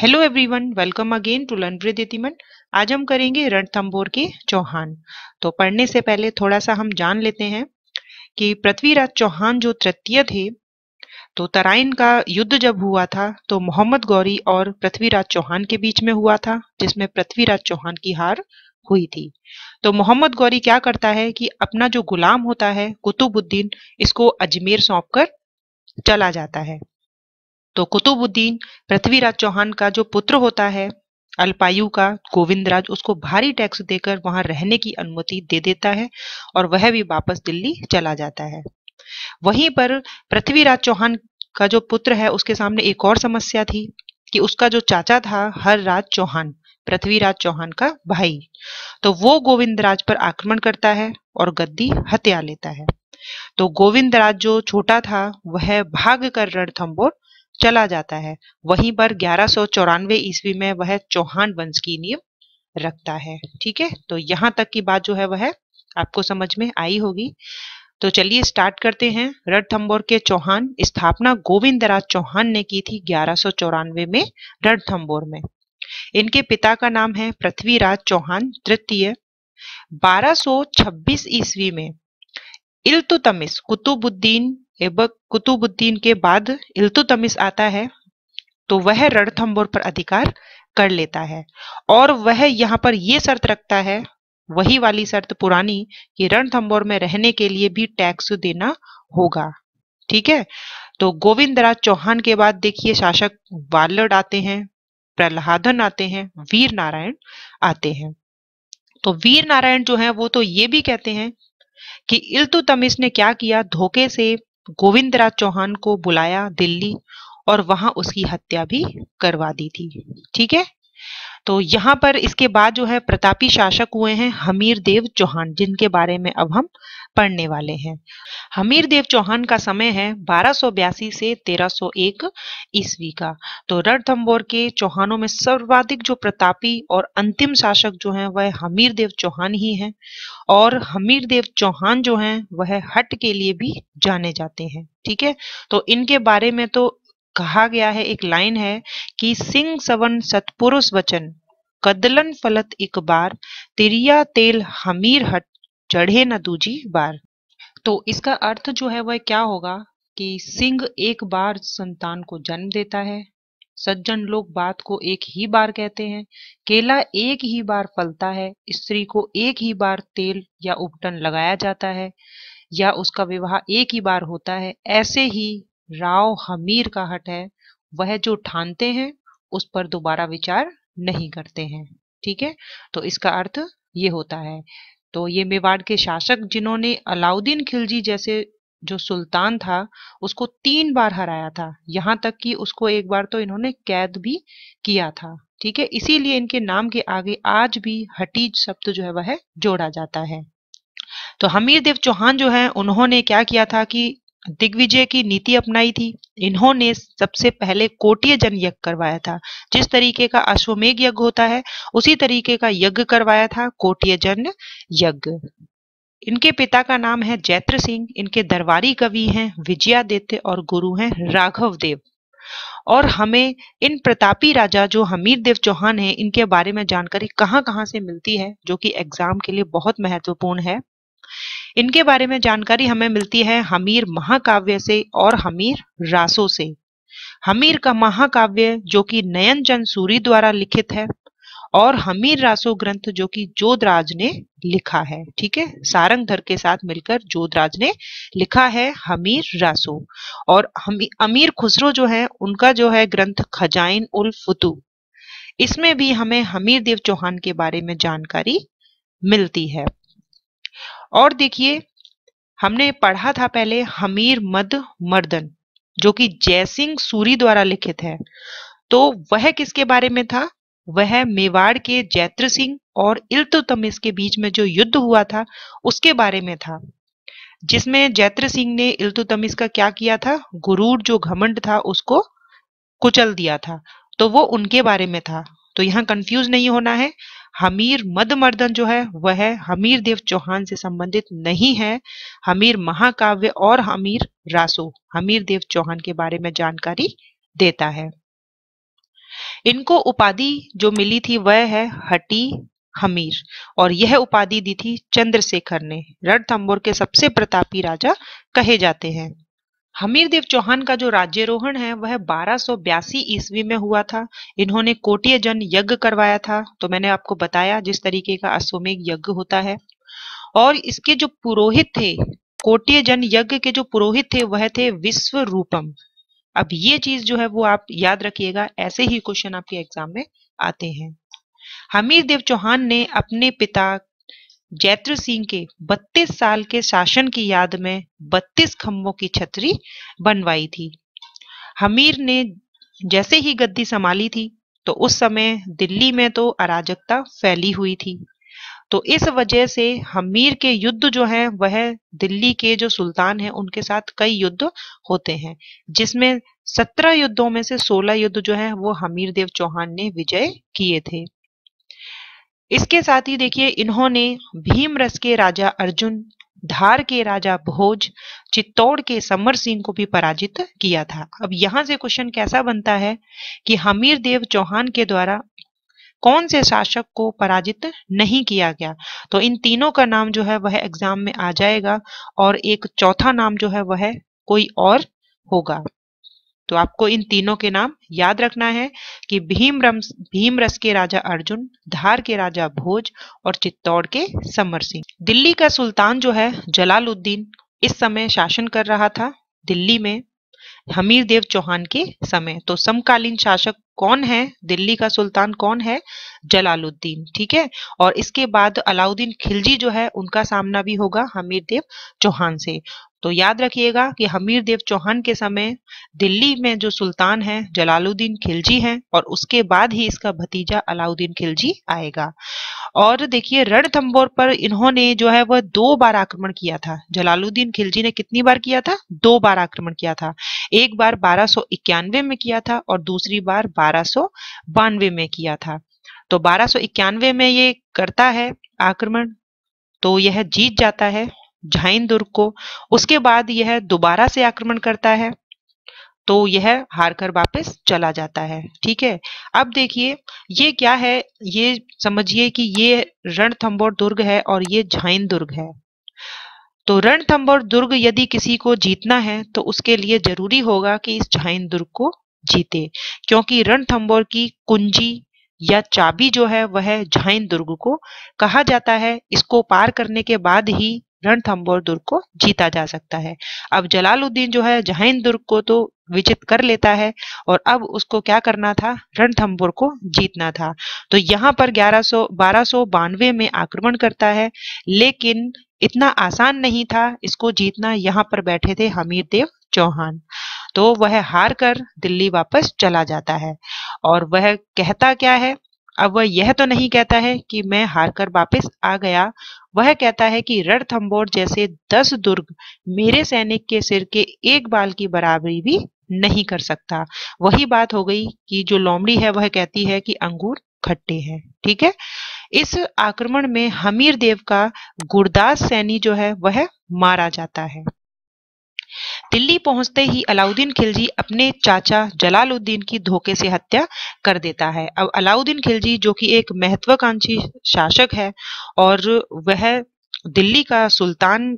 hello everyone welcome again to learn breath आज हम करेंगे रणथंबोर के चौहान तो पढ़ने से पहले थोड़ा सा हम जान लेते हैं कि पृथ्वीराज चौहान जो तृतीय थे तो तराइन का युद्ध जब हुआ था तो मोहम्मद गौरी और पृथ्वीराज चौहान के बीच में हुआ था जिसमें पृथ्वीराज चौहान की हार हुई थी तो मोहम्मद गौरी क्या करता है कि अपना जो गुलाम होता है कुतुबुद्दीन इसको अजमेर सौंप कर चला जाता है तो कुतुबुद्दीन पृथ्वीराज चौहान का जो पुत्र होता है अल्पायु का गोविंदराज उसको भारी टैक्स देकर वहां रहने की अनुमति दे देता है और वह भी वापस दिल्ली चला जाता है वहीं पर पृथ्वीराज चौहान का जो पुत्र है उसके सामने एक और समस्या थी कि उसका जो चाचा था हर राज चौहान पृथ्वीराज चौहान का भाई तो वो गोविंदराज पर आक्रमण करता है और गद्दी हत्या लेता है तो गोविंदराज जो छोटा था वह भाग कर रणथम्बोर चला जाता है वहीं पर ग्यारह सौ ईस्वी में वह चौहान वंश की नींव रखता है ठीक है तो यहाँ तक की बात जो है वह आपको समझ में आई होगी तो चलिए स्टार्ट करते हैं रणथम्बोर के चौहान स्थापना गोविंद राज चौहान ने की थी ग्यारह में रणथम्बोर में इनके पिता का नाम है पृथ्वीराज चौहान तृतीय 1226 ईस्वी में इल्तुतमिस कुतुबुद्दीन एबक कुतुबुद्दीन के बाद इल्तुतमिश आता है तो वह रणथंबोर पर अधिकार कर लेता है और वह यहाँ पर यह शर्त रखता है वही वाली शर्त पुरानी कि रणथंबोर में रहने के लिए भी टैक्स देना होगा ठीक है तो गोविंदराज चौहान के बाद देखिए शासक वालड आते हैं प्रहलादन आते हैं वीर नारायण आते हैं तो वीर नारायण जो है वो तो ये भी कहते हैं कि इल्तुतमिश ने क्या किया धोखे से गोविंद राज चौहान को बुलाया दिल्ली और वहां उसकी हत्या भी करवा दी थी ठीक है तो यहाँ पर इसके बाद जो है प्रतापी शासक हुए हैं हमीर देव चौहान जिनके बारे में अब हम पढ़ने वाले हैं हमीर देव चौहान का समय है बारह से 1301 ईस्वी का तो रणथम्बोर के चौहानों में सर्वाधिक जो प्रतापी और अंतिम शासक जो हैं वह हमीर देव चौहान ही हैं और हमीर देव चौहान जो हैं वह हट के लिए भी जाने जाते हैं ठीक है तो इनके बारे में तो कहा गया है एक लाइन है कि सिंह सवन सतपुरुष वचन कदलन फलत एक बार तिरिया तेल हमीर हट चढ़े न दूजी बार तो इसका अर्थ जो है वह क्या होगा कि सिंह एक बार संतान को जन्म देता है सज्जन लोग बात को एक ही बार कहते हैं केला एक ही बार फलता है स्त्री को एक ही बार तेल या उपटन लगाया जाता है या उसका विवाह एक ही बार होता है ऐसे ही राव हमीर का हट है वह जो ठानते हैं उस पर दोबारा विचार नहीं करते हैं ठीक है तो इसका अर्थ ये होता है तो ये मेवाड़ के शासक जिन्होंने अलाउद्दीन खिलजी जैसे जो सुल्तान था उसको तीन बार हराया था यहाँ तक कि उसको एक बार तो इन्होंने कैद भी किया था ठीक है इसीलिए इनके नाम के आगे आज भी हटीज शब्द जो है वह जोड़ा जाता है तो हमीर देव चौहान जो है उन्होंने क्या किया था कि दिग्विजय की नीति अपनाई थी इन्होंने सबसे पहले कोटीय जन यज्ञ करवाया था जिस तरीके का अश्वमेघ यज्ञ होता है उसी तरीके का यज्ञ करवाया था कोटीय जन यज्ञ इनके पिता का नाम है जैत्र सिंह इनके दरबारी कवि हैं विजयादित्य और गुरु हैं राघव देव और हमें इन प्रतापी राजा जो हमीर देव चौहान है इनके बारे में जानकारी कहाँ कहाँ से मिलती है जो कि एग्जाम के लिए बहुत महत्वपूर्ण है इनके बारे में जानकारी हमें मिलती है हमीर महाकाव्य से और हमीर रासो से हमीर का महाकाव्य जो कि नयन चंद सूरी द्वारा लिखित है और हमीर रासो ग्रंथ जो कि जोधराज ने लिखा है ठीक है सारंगधर के साथ मिलकर जोधराज ने लिखा है हमीर रासो और हमी, अमीर खुसरो जो है उनका जो है ग्रंथ खजाइन उल फुतू इसमें भी हमें हमीर देव चौहान के बारे में जानकारी मिलती है और देखिए हमने पढ़ा था पहले हमीर मद मर्दन जो कि जयसिंह सूरी द्वारा लिखित है तो वह किसके बारे में था वह मेवाड़ के जैत्र सिंह और इल्तुतमिस के बीच में जो युद्ध हुआ था उसके बारे में था जिसमें जैत्र सिंह ने इल्तुतमिस का क्या किया था गुरूर जो घमंड था उसको कुचल दिया था तो वो उनके बारे में था तो यहाँ कंफ्यूज नहीं होना है हमीर मद मर्दन जो है वह हमीर देव चौहान से संबंधित नहीं है हमीर महाकाव्य और हमीर रासो हमीर देव चौहान के बारे में जानकारी देता है इनको उपाधि जो मिली थी वह है हटी हमीर और यह उपाधि दी थी चंद्रशेखर ने रणथंबोर के सबसे प्रतापी राजा कहे जाते हैं हमीरदेव चौहान का जो राज्यरोहण है वह बारह बयासी ईस्वी में हुआ था इन्होंने कोटीय जन यज्ञ करवाया था तो मैंने आपको बताया जिस तरीके का अश्वमेघ यज्ञ होता है और इसके जो पुरोहित थे कोटीय जन यज्ञ के जो पुरोहित थे वह थे विश्व रूपम अब ये चीज जो है वो आप याद रखिएगा ऐसे ही क्वेश्चन आपके एग्जाम में आते हैं हमीरदेव चौहान ने अपने पिता जैत्र सिंह के 32 साल के शासन की याद में 32 खम्भों की छतरी बनवाई थी हमीर ने जैसे ही गद्दी संभाली थी तो उस समय दिल्ली में तो अराजकता फैली हुई थी तो इस वजह से हमीर के युद्ध जो हैं वह दिल्ली के जो सुल्तान हैं उनके साथ कई युद्ध होते हैं जिसमें सत्रह युद्धों में से सोलह युद्ध जो हैं वो हमीर देव चौहान ने विजय किए थे इसके साथ ही देखिए इन्होंने भीमरस के राजा अर्जुन धार के राजा भोज चित्तौड़ के समर सिंह को भी पराजित किया था अब यहां से क्वेश्चन कैसा बनता है कि हमीर देव चौहान के द्वारा कौन से शासक को पराजित नहीं किया गया तो इन तीनों का नाम जो है वह एग्जाम में आ जाएगा और एक चौथा नाम जो है वह कोई और होगा तो आपको इन तीनों के नाम याद रखना है कि भीम रस भीम रस के राजा अर्जुन धार के राजा भोज और चित्तौड़ के समर सिंह दिल्ली का सुल्तान जो है जलालुद्दीन इस समय शासन कर रहा था दिल्ली में हमीर देव चौहान के समय तो समकालीन शासक कौन है दिल्ली का सुल्तान कौन है जलालुद्दीन ठीक है और इसके बाद अलाउद्दीन खिलजी जो है उनका सामना भी होगा हमीर देव चौहान से तो याद रखिएगा कि हमीर देव चौहान के समय दिल्ली में जो सुल्तान है जलालुद्दीन खिलजी हैं और उसके बाद ही इसका भतीजा अलाउद्दीन खिलजी आएगा और देखिए रणथंबोर पर इन्होंने जो है वह दो बार आक्रमण किया था जलालुद्दीन खिलजी ने कितनी बार किया था दो बार आक्रमण किया था एक बार बारह में किया था और दूसरी बार बारह में किया था तो बारह में ये करता है आक्रमण तो यह जीत जाता है झाइन दुर्ग को उसके बाद यह दोबारा से आक्रमण करता है तो यह हारकर वापस चला जाता है ठीक है अब देखिए ये क्या है ये समझिए कि ये रणथंबोर दुर्ग है और ये झाइन दुर्ग है तो रणथंबोर दुर्ग यदि किसी को जीतना है तो उसके लिए जरूरी होगा कि इस झाइन दुर्ग को जीते क्योंकि रणथंबोर की कुंजी या चाबी जो है वह झाइन दुर्ग को कहा जाता है इसको पार करने के बाद ही रणथंबोर दुर्ग को जीता जा सकता है अब जलालुद्दीन जो है जहाइन दुर्ग को तो विजित कर लेता है और अब उसको क्या करना था रणथंबोर को जीतना था तो यहाँ पर ग्यारह सौ बारह सौ में आक्रमण करता है लेकिन इतना आसान नहीं था इसको जीतना यहाँ पर बैठे थे हमीर देव चौहान तो वह हार कर दिल्ली वापस चला जाता है और वह कहता क्या है अब वह यह तो नहीं कहता है कि मैं हार कर वापस आ गया वह कहता है कि रणथम्बोर जैसे दस दुर्ग मेरे सैनिक के सिर के एक बाल की बराबरी भी नहीं कर सकता वही बात हो गई कि जो लोमड़ी है वह कहती है कि अंगूर खट्टे हैं ठीक है इस आक्रमण में हमीर देव का गुरदास सैनी जो है वह मारा जाता है दिल्ली पहुंचते ही अलाउद्दीन खिलजी अपने चाचा जलालुद्दीन की धोखे से हत्या कर देता है अब अलाउद्दीन खिलजी जो कि एक महत्वाकांक्षी शासक है और वह दिल्ली का सुल्तान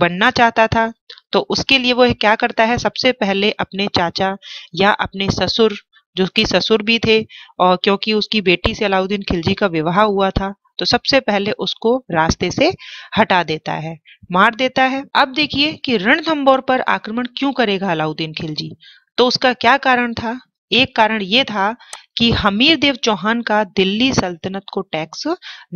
बनना चाहता था तो उसके लिए वह क्या करता है सबसे पहले अपने चाचा या अपने ससुर जो कि ससुर भी थे और क्योंकि उसकी बेटी से अलाउद्दीन खिलजी का विवाह हुआ था तो सबसे पहले उसको रास्ते से हटा देता है मार देता है अब देखिए कि रणथंबोर पर आक्रमण क्यों करेगा अलाउद्दीन खिलजी तो उसका क्या कारण था एक कारण ये था कि हमीर देव चौहान का दिल्ली सल्तनत को टैक्स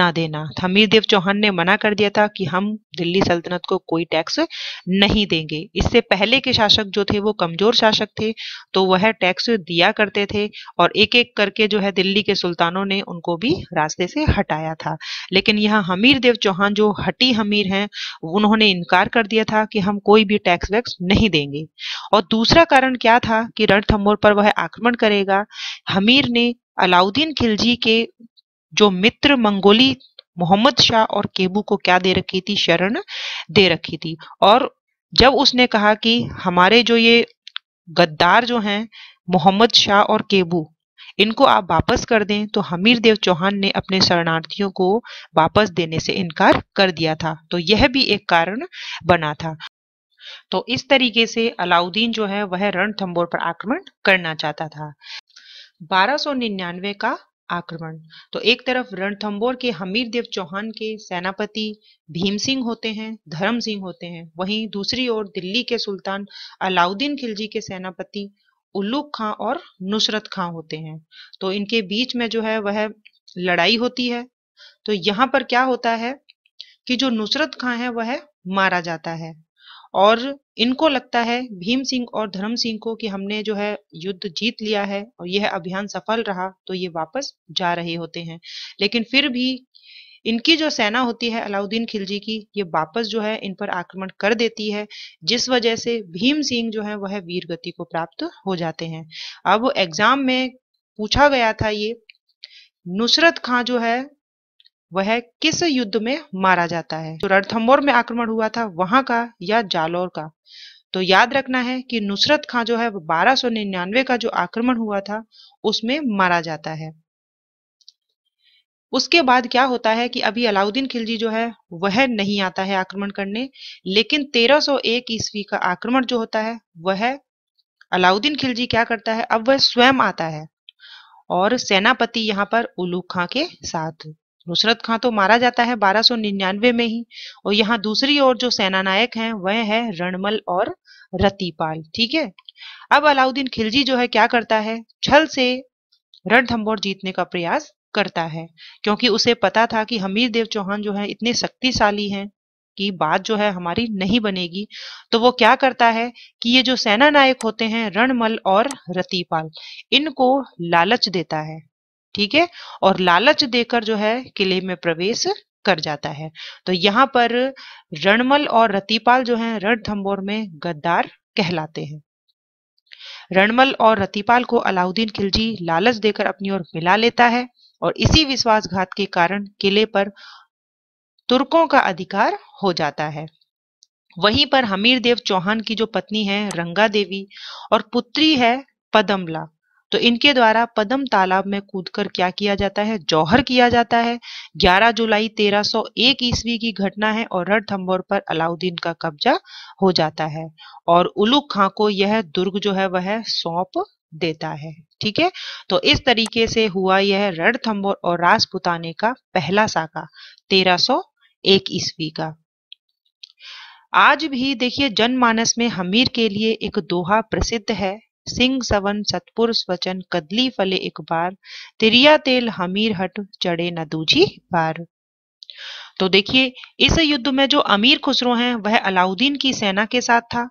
ना देना तो हमीर देव चौहान ने मना कर दिया था कि हम दिल्ली सल्तनत को कोई टैक्स नहीं देंगे इससे पहले के शासक जो थे वो कमजोर शासक थे तो वह टैक्स दिया करते थे और एक एक करके जो है दिल्ली के सुल्तानों ने उनको भी रास्ते से हटाया था लेकिन यहाँ हमीर देव चौहान जो हटी हमीर हैं उन्होंने इनकार कर दिया था कि हम कोई भी टैक्स वैक्स नहीं देंगे और दूसरा कारण क्या था कि रणथम्बोर पर वह आक्रमण करेगा हमीर ने अलाउद्दीन खिलजी के जो मित्र मंगोली मोहम्मद शाह और केबू को क्या दे रखी थी शरण दे रखी थी और जब उसने कहा कि हमारे जो ये गद्दार जो हैं मोहम्मद शाह और केबू इनको आप वापस कर दें तो हमीर देव चौहान ने अपने शरणार्थियों को वापस देने से इनकार कर दिया था तो यह भी एक कारण बना था तो इस तरीके से अलाउद्दीन जो है वह रणथंबोर पर आक्रमण करना चाहता था 1299 का आक्रमण तो एक तरफ रणथंबोर के हमीर देव चौहान के सेनापति भीम सिंह होते हैं धर्म सिंह होते हैं वहीं दूसरी ओर दिल्ली के सुल्तान अलाउद्दीन खिलजी के सेनापति उल्लूक खां और नुसरत खां होते हैं तो इनके बीच में जो है वह लड़ाई होती है तो यहाँ पर क्या होता है कि जो नुसरत खां है वह मारा जाता है और इनको लगता है भीम सिंह और धर्म सिंह को कि हमने जो है युद्ध जीत लिया है और यह अभियान सफल रहा तो ये वापस जा रहे होते हैं लेकिन फिर भी इनकी जो सेना होती है अलाउद्दीन खिलजी की ये वापस जो है इन पर आक्रमण कर देती है जिस वजह से भीम सिंह जो है वह वीर गति को प्राप्त हो जाते हैं अब एग्जाम में पूछा गया था ये नुसरत खां जो है वह किस युद्ध में मारा जाता है जो रणथम्बोर में आक्रमण हुआ था वहां का या जालोर का तो याद रखना है कि नुसरत खां जो है बारह सौ निन्यानवे का जो आक्रमण हुआ था उसमें मारा जाता है उसके बाद क्या होता है कि अभी अलाउद्दीन खिलजी जो है वह नहीं आता है आक्रमण करने लेकिन 1301 ईस्वी का आक्रमण जो होता है वह अलाउद्दीन खिलजी क्या करता है अब वह स्वयं आता है और सेनापति यहाँ पर उलूक खां के साथ नुसरत खां तो मारा जाता है 1299 में ही और यहाँ दूसरी ओर जो सेनानायक हैं वह है रणमल और रतिपाल ठीक है अब अलाउद्दीन खिलजी जो है क्या करता है छल से रणथंबोर जीतने का प्रयास करता है क्योंकि उसे पता था कि हमीर देव चौहान जो है इतने शक्तिशाली हैं कि बात जो है हमारी नहीं बनेगी तो वो क्या करता है कि ये जो सेना नायक होते हैं रणमल और रतिपाल इनको लालच देता है ठीक है और लालच देकर जो है किले में प्रवेश कर जाता है तो यहाँ पर रणमल और रतिपाल जो है रणथंबोर में गद्दार कहलाते हैं रणमल और रतिपाल को अलाउद्दीन खिलजी लालच देकर अपनी ओर मिला लेता है और इसी विश्वासघात के कारण किले पर तुर्कों का अधिकार हो जाता है वहीं पर हमीर देव चौहान की जो पत्नी है रंगा देवी और पुत्री है पदमला तो इनके द्वारा पदम तालाब में कूदकर क्या किया जाता है जौहर किया जाता है 11 जुलाई 1301 ईस्वी की घटना है और रणथंबोर पर अलाउद्दीन का कब्जा हो जाता है और उलुक खां को यह दुर्ग जो है वह सौंप देता है ठीक है तो इस तरीके से हुआ यह रणथंबोर और राजपुताने का पहला साका 1301 ईस्वी का आज भी देखिए जनमानस में हमीर के लिए एक दोहा प्रसिद्ध है सिंह सवन सतपुरुष वचन कदली फले एक बार तिरिया तेल हमीर हट चढ़े न दूजी बार तो देखिए इस युद्ध में जो अमीर खुसरो हैं वह अलाउद्दीन की सेना के साथ था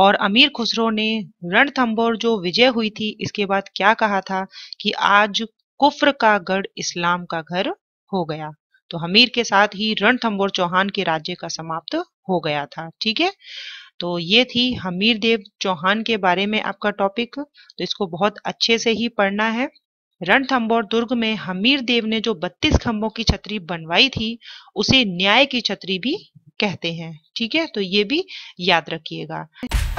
और अमीर खुसरो ने रणथंबोर जो विजय हुई थी इसके बाद क्या कहा था कि आज कुफ्र का गढ़ इस्लाम का घर हो गया तो हमीर के साथ ही रणथंबोर चौहान के राज्य का समाप्त हो गया था ठीक है तो ये थी हमीर देव चौहान के बारे में आपका टॉपिक तो इसको बहुत अच्छे से ही पढ़ना है रणथम्बोर दुर्ग में हमीर देव ने जो 32 खंभों की छतरी बनवाई थी उसे न्याय की छतरी भी कहते हैं ठीक है तो ये भी याद रखिएगा